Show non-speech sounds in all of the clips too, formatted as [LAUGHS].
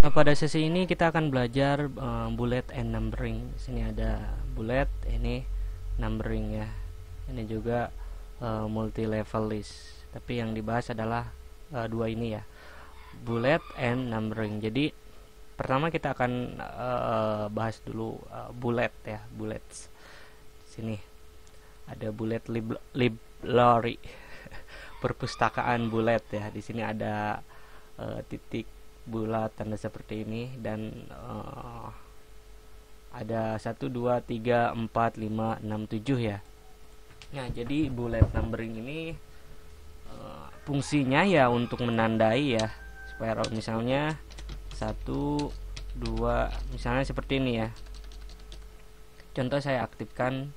Nah, pada sesi ini kita akan belajar uh, eh, bullet and numbering. Di sini ada bullet, ini numbering ya. Ini juga uh, eh, multi level list. Tapi yang dibahas adalah uh, dua ini ya. Bullet and numbering. Jadi pertama kita akan uh, bahas dulu uh, bullet ya, bullets. Di sini ada bullet lib, library [LAUGHS] perpustakaan bullet ya. Di sini ada uh, titik bulat tanda seperti ini dan uh, ada satu dua tiga empat lima enam tujuh ya. Nah, jadi bullet numbering ini uh, fungsinya ya untuk menandai ya supaya misalnya satu dua misalnya seperti ini ya. Contoh saya aktifkan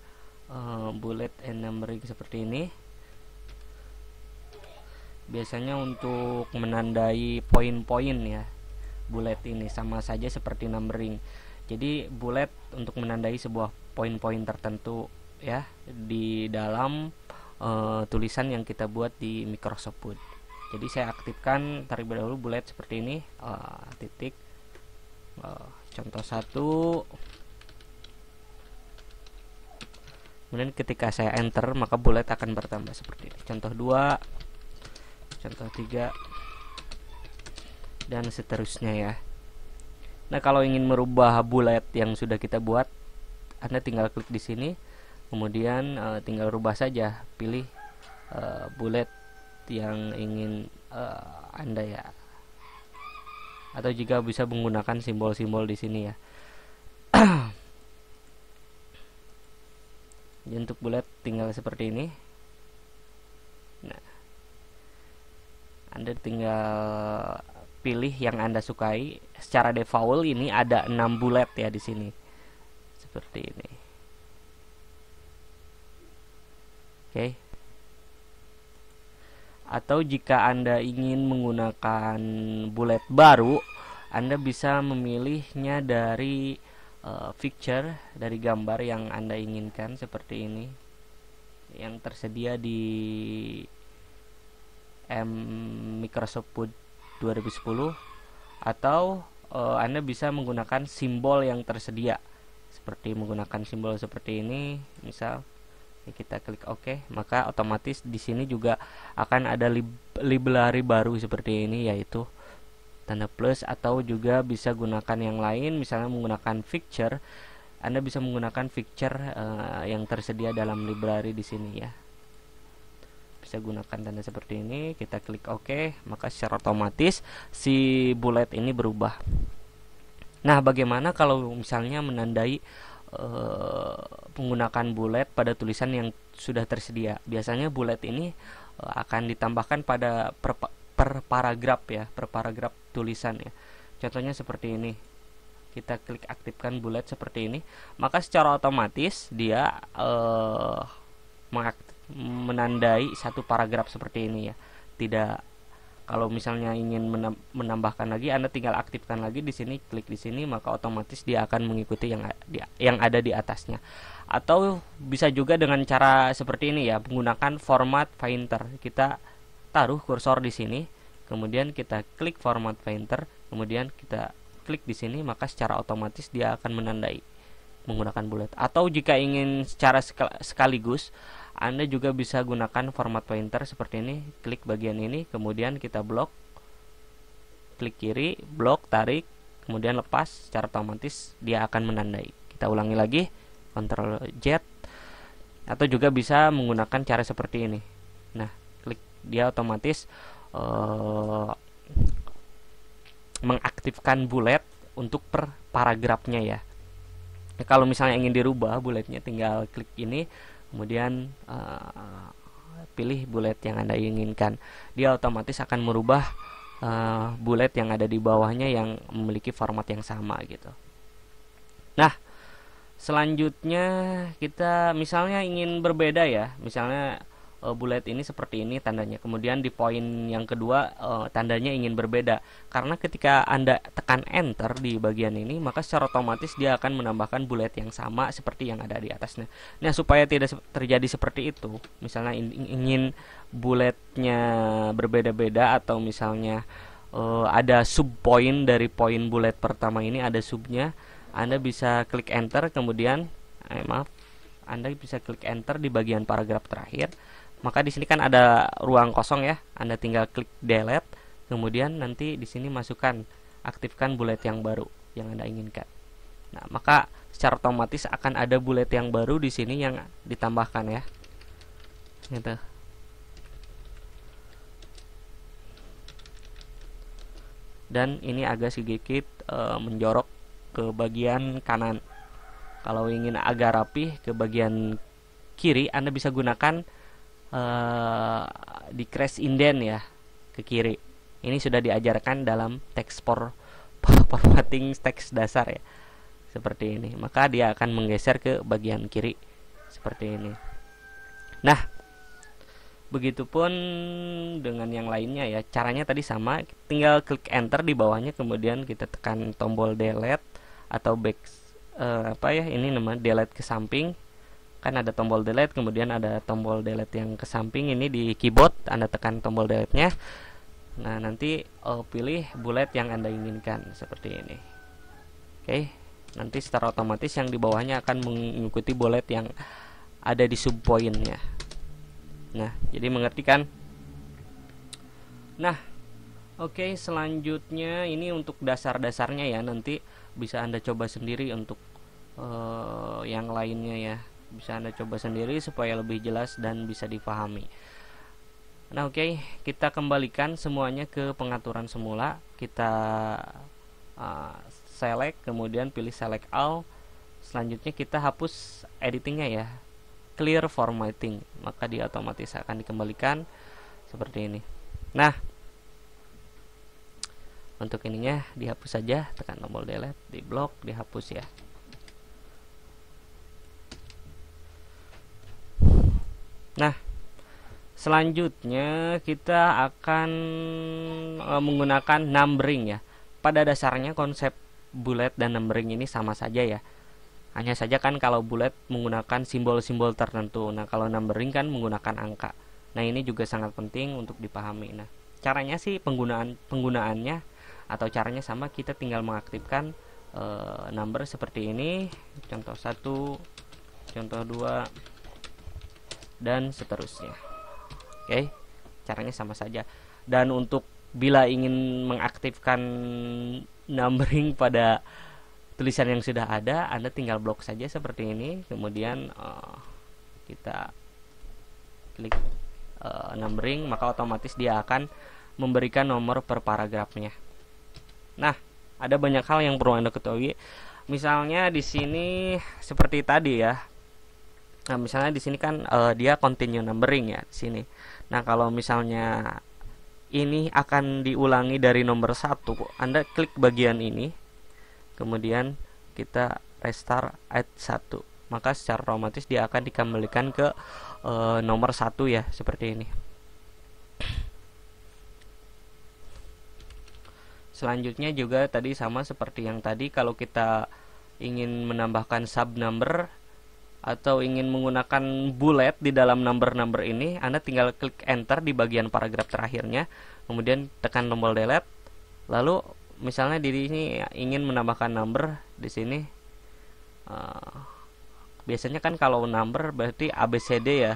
uh, bullet and numbering seperti ini biasanya untuk menandai poin-poin ya bulet ini sama saja seperti numbering jadi bulet untuk menandai sebuah poin-poin tertentu ya di dalam uh, tulisan yang kita buat di Microsoft Word jadi saya aktifkan terlebih dahulu bulet seperti ini uh, titik uh, contoh satu kemudian ketika saya enter maka bulet akan bertambah seperti ini contoh dua contoh 3 dan seterusnya ya nah kalau ingin merubah bullet yang sudah kita buat anda tinggal klik di sini kemudian e, tinggal rubah saja pilih e, eh, bullet yang ingin e, anda ya atau jika bisa menggunakan simbol-simbol di sini ya [CLEARS THROAT] untuk bullet tinggal seperti ini Anda tinggal pilih yang Anda sukai. Secara default ini ada 6 bullet ya di sini. Seperti ini. Oke. Okay. Atau jika Anda ingin menggunakan bullet baru, Anda bisa memilihnya dari uh, eh, picture dari gambar yang Anda inginkan seperti ini yang tersedia di M Microsoft Word 2010 atau e, Anda bisa menggunakan simbol yang tersedia seperti menggunakan simbol seperti ini misal ya kita klik OK maka otomatis di sini juga akan ada lib library baru seperti ini yaitu tanda plus atau juga bisa gunakan yang lain misalnya menggunakan picture Anda bisa menggunakan picture uh, eh, yang tersedia dalam library di sini ya saya gunakan tanda seperti ini kita klik OK maka secara otomatis si bullet ini berubah nah bagaimana kalau misalnya menandai uh, eh, menggunakan bullet pada tulisan yang sudah tersedia biasanya bullet ini uh, akan ditambahkan pada per, per paragraf ya per paragraf tulisan ya contohnya seperti ini kita klik aktifkan bullet seperti ini maka secara otomatis dia uh, eh, mengaktifkan menandai satu paragraf seperti ini ya tidak kalau misalnya ingin menambahkan lagi Anda tinggal aktifkan lagi di sini klik di sini maka otomatis dia akan mengikuti yang yang ada di atasnya atau bisa juga dengan cara seperti ini ya menggunakan format painter kita taruh kursor di sini kemudian kita klik format painter kemudian kita klik di sini maka secara otomatis dia akan menandai menggunakan bulat atau jika ingin secara sekaligus anda juga bisa gunakan format pointer seperti ini klik bagian ini kemudian kita blok klik kiri blok tarik kemudian lepas secara otomatis dia akan menandai kita ulangi lagi Ctrl Z atau juga bisa menggunakan cara seperti ini nah klik dia otomatis uh, mengaktifkan bullet untuk per paragrafnya ya nah, kalau misalnya ingin dirubah bulletnya tinggal klik ini kemudian uh, pilih bullet yang anda inginkan dia otomatis akan merubah uh, eh, bullet yang ada di bawahnya yang memiliki format yang sama gitu nah selanjutnya kita misalnya ingin berbeda ya misalnya uh, bulat ini seperti ini tandanya. Kemudian di poin yang kedua uh, tandanya ingin berbeda. Karena ketika Anda tekan enter di bagian ini, maka secara otomatis dia akan menambahkan bulat yang sama seperti yang ada di atasnya. Nah, supaya tidak terjadi seperti itu, misalnya ingin bulatnya berbeda-beda atau misalnya uh, ada sub poin dari poin bulat pertama ini ada subnya Anda bisa klik enter kemudian eh, maaf Anda bisa klik enter di bagian paragraf terakhir maka di sini kan ada ruang kosong ya Anda tinggal klik delete kemudian nanti di sini masukkan aktifkan bullet yang baru yang Anda inginkan nah maka secara otomatis akan ada bullet yang baru di sini yang ditambahkan ya gitu dan ini agak sedikit e, menjorok ke bagian kanan kalau ingin agak rapih ke bagian kiri Anda bisa gunakan uh, di crash indent ya ke kiri. Ini sudah diajarkan dalam teks for [LAUGHS] formatting teks dasar ya. Seperti ini. Maka dia akan menggeser ke bagian kiri seperti ini. Nah, begitupun dengan yang lainnya ya. Caranya tadi sama, tinggal klik enter di bawahnya kemudian kita tekan tombol delete atau back uh, apa ya ini nama delete ke samping kan ada tombol delete kemudian ada tombol delete yang ke samping ini di keyboard Anda tekan tombol delete nya nah nanti oh, pilih bullet yang Anda inginkan seperti ini oke okay. nanti secara otomatis yang di bawahnya akan mengikuti bullet yang ada di sub nya nah jadi mengerti kan nah Oke, okay, selanjutnya ini untuk dasar-dasarnya ya. Nanti bisa Anda coba sendiri untuk uh, yang lainnya ya bisa Anda coba sendiri supaya lebih jelas dan bisa dipahami. Nah, oke, okay, kita kembalikan semuanya ke pengaturan semula. Kita uh, select, kemudian pilih select all. Selanjutnya kita hapus editingnya ya. Clear formatting, maka dia otomatis akan dikembalikan seperti ini. Nah, untuk ininya dihapus saja, tekan tombol delete, di blok, dihapus ya. Nah, selanjutnya kita akan eh, menggunakan numbering ya. Pada dasarnya konsep bullet dan numbering ini sama saja ya. Hanya saja kan kalau bullet menggunakan simbol-simbol tertentu. Nah, kalau numbering kan menggunakan angka. Nah, ini juga sangat penting untuk dipahami. Nah, caranya sih penggunaan penggunaannya atau caranya sama kita tinggal mengaktifkan e, number seperti ini. Contoh satu, contoh dua dan seterusnya oke okay? caranya sama saja dan untuk bila ingin mengaktifkan numbering pada tulisan yang sudah ada Anda tinggal blok saja seperti ini kemudian uh, kita klik uh, numbering maka otomatis dia akan memberikan nomor per paragrafnya nah ada banyak hal yang perlu Anda ketahui misalnya di sini seperti tadi ya Nah, misalnya di sini kan uh, dia continue numbering ya di sini. Nah, kalau misalnya ini akan diulangi dari nomor 1, Anda klik bagian ini. Kemudian kita restart at 1. Maka secara otomatis dia akan dikembalikan ke uh, nomor 1 ya, seperti ini. Selanjutnya juga tadi sama seperti yang tadi kalau kita ingin menambahkan sub number atau ingin menggunakan bullet di dalam number-number ini, Anda tinggal klik enter di bagian paragraf terakhirnya, kemudian tekan tombol delete. Lalu misalnya di sini ingin menambahkan number di sini eh, biasanya kan kalau number berarti ABCD ya.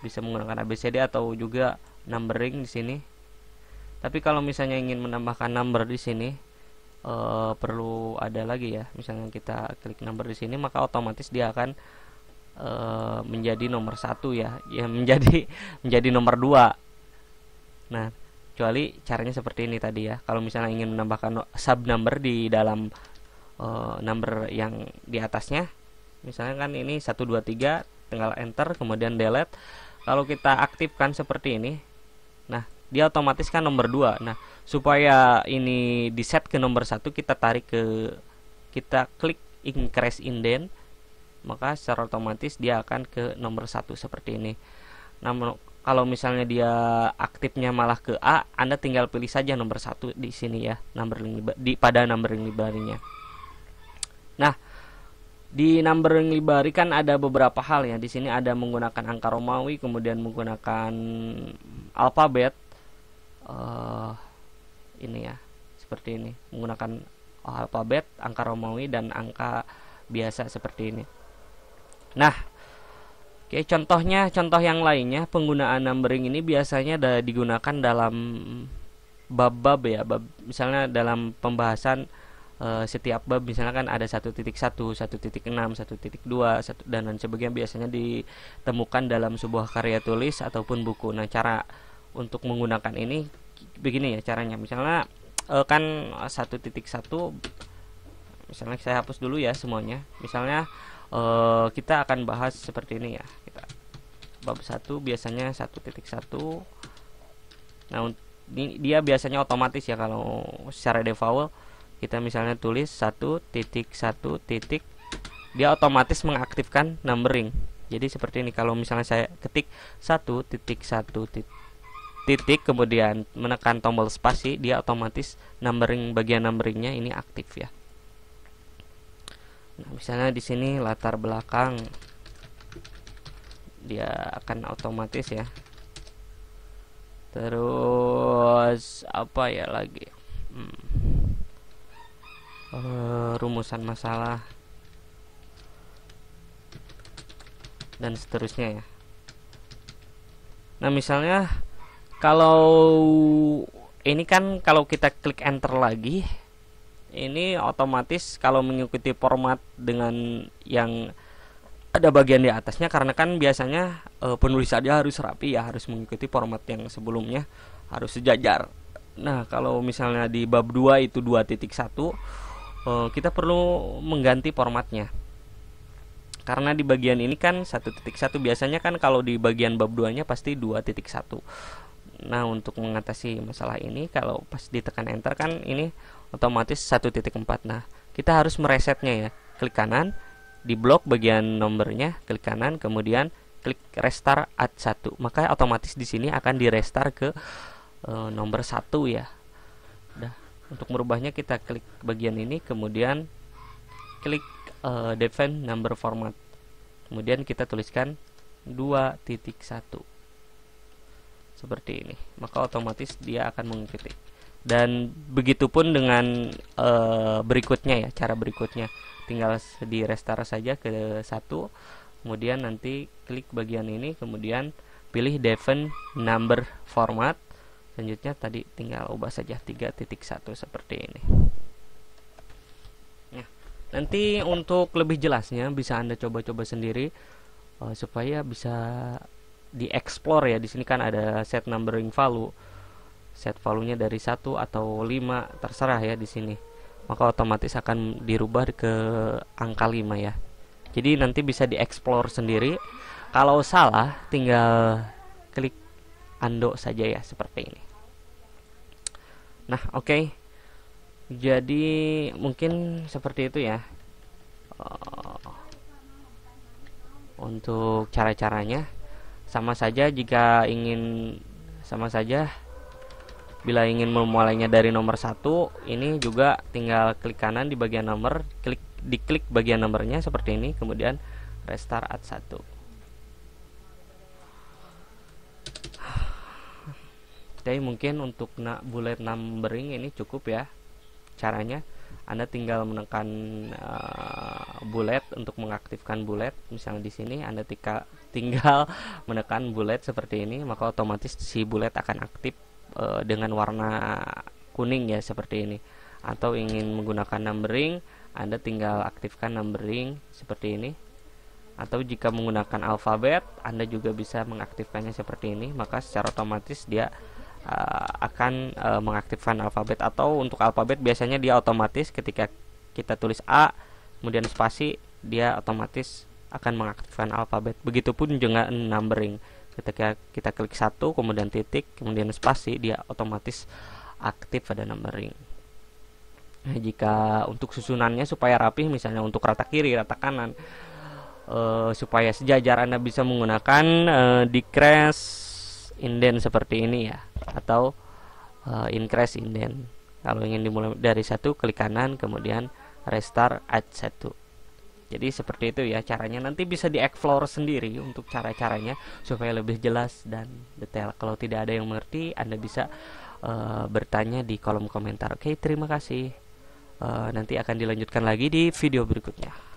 Bisa menggunakan ABCD atau juga numbering di sini. Tapi kalau misalnya ingin menambahkan number di sini, uh, perlu ada lagi ya. Misalnya kita klik number di sini, maka otomatis dia akan Eh, menjadi nomor satu ya ya menjadi [LAUGHS] menjadi nomor dua nah kecuali caranya seperti ini tadi ya kalau misalnya ingin menambahkan sub number di dalam uh, number yang di atasnya misalnya kan ini satu dua tiga, tinggal enter kemudian delete kalau kita aktifkan seperti ini nah dia otomatis kan nomor dua. nah supaya ini di set ke nomor satu kita tarik ke kita klik increase indent maka secara otomatis dia akan ke nomor satu seperti ini namun kalau misalnya dia aktifnya malah ke A Anda tinggal pilih saja nomor satu di sini ya numbering di pada nomor library-nya nah di numbering library kan ada beberapa hal ya di sini ada menggunakan angka Romawi kemudian menggunakan alfabet uh, ini ya seperti ini menggunakan alfabet angka Romawi dan angka biasa seperti ini Nah, oke okay, contohnya contoh yang lainnya penggunaan numbering ini biasanya ada digunakan dalam bab-bab ya, bab misalnya dalam pembahasan e, setiap bab misalnya kan ada satu titik satu, satu titik enam, satu titik dua, dan lain sebagainya biasanya ditemukan dalam sebuah karya tulis ataupun buku. Nah, cara untuk menggunakan ini begini ya caranya. Misalnya e, kan satu titik satu, misalnya saya hapus dulu ya semuanya. Misalnya uh, kita akan bahas seperti ini ya kita bab 1 biasanya titik 1.1 nah ini dia biasanya otomatis ya kalau secara default kita misalnya tulis 1.1 titik titik, dia otomatis mengaktifkan numbering jadi seperti ini kalau misalnya saya ketik 1.1 titik titik kemudian menekan tombol spasi dia otomatis numbering bagian numberingnya ini aktif ya nah misalnya di sini latar belakang dia akan otomatis ya terus apa ya lagi hmm. uh, rumusan masalah dan seterusnya ya nah misalnya kalau ini kan kalau kita klik enter lagi ini otomatis kalau mengikuti format dengan yang ada bagian di atasnya karena kan biasanya e, eh, penulisannya harus rapi ya harus mengikuti format yang sebelumnya harus sejajar. Nah, kalau misalnya di bab 2 itu 2.1 e, eh, kita perlu mengganti formatnya. Karena di bagian ini kan 1.1 biasanya kan kalau di bagian bab 2-nya pasti 2.1. Nah, untuk mengatasi masalah ini kalau pas ditekan enter kan ini otomatis 1.4 nah kita harus meresetnya ya klik kanan di blok bagian nomornya klik kanan kemudian klik restart at 1 maka otomatis di sini akan di restart ke e, nomor 1 ya udah untuk merubahnya kita klik bagian ini kemudian klik e, defend number format kemudian kita tuliskan 2.1 seperti ini maka otomatis dia akan mengikuti dan begitu pun dengan uh, berikutnya ya cara berikutnya tinggal di restart saja ke satu kemudian nanti klik bagian ini kemudian pilih Deven number format selanjutnya tadi tinggal ubah saja 3.1 seperti ini nah nanti untuk lebih jelasnya bisa anda coba-coba sendiri eh, supaya bisa dieksplor ya di sini kan ada set numbering value set value-nya dari satu atau 5 terserah ya di sini maka otomatis akan dirubah ke angka 5 ya jadi nanti bisa dieksplor sendiri kalau salah tinggal klik undo saja ya seperti ini nah oke okay. jadi mungkin seperti itu ya oh, untuk cara-caranya sama saja jika ingin sama saja Bila ingin memulainya dari nomor satu, ini juga tinggal klik kanan di bagian nomor, klik diklik bagian nomornya seperti ini, kemudian restart at 1. Jadi mungkin untuk nak bullet numbering ini cukup ya. Caranya Anda tinggal menekan uh, bullet untuk mengaktifkan bullet. Misalnya di sini Anda [LAUGHS] tinggal menekan bullet seperti ini, maka otomatis si bullet akan aktif e, dengan warna kuning ya seperti ini atau ingin menggunakan numbering Anda tinggal aktifkan numbering seperti ini atau jika menggunakan alfabet Anda juga bisa mengaktifkannya seperti ini maka secara otomatis dia uh, akan uh, mengaktifkan alfabet atau untuk alfabet biasanya dia otomatis ketika kita tulis A kemudian spasi dia otomatis akan mengaktifkan alfabet begitupun dengan numbering ketika kita klik satu kemudian titik kemudian spasi dia otomatis aktif pada numbering nah, jika untuk susunannya supaya rapih misalnya untuk rata kiri rata kanan uh, supaya sejajar anda bisa menggunakan uh, decrease indent seperti ini ya atau uh, increase indent kalau ingin dimulai dari satu klik kanan kemudian restart at satu jadi seperti itu ya caranya. Nanti bisa di Explore sendiri untuk cara-caranya supaya lebih jelas dan detail. Kalau tidak ada yang mengerti, Anda bisa uh, bertanya di kolom komentar. Oke, terima kasih. Uh, nanti akan dilanjutkan lagi di video berikutnya.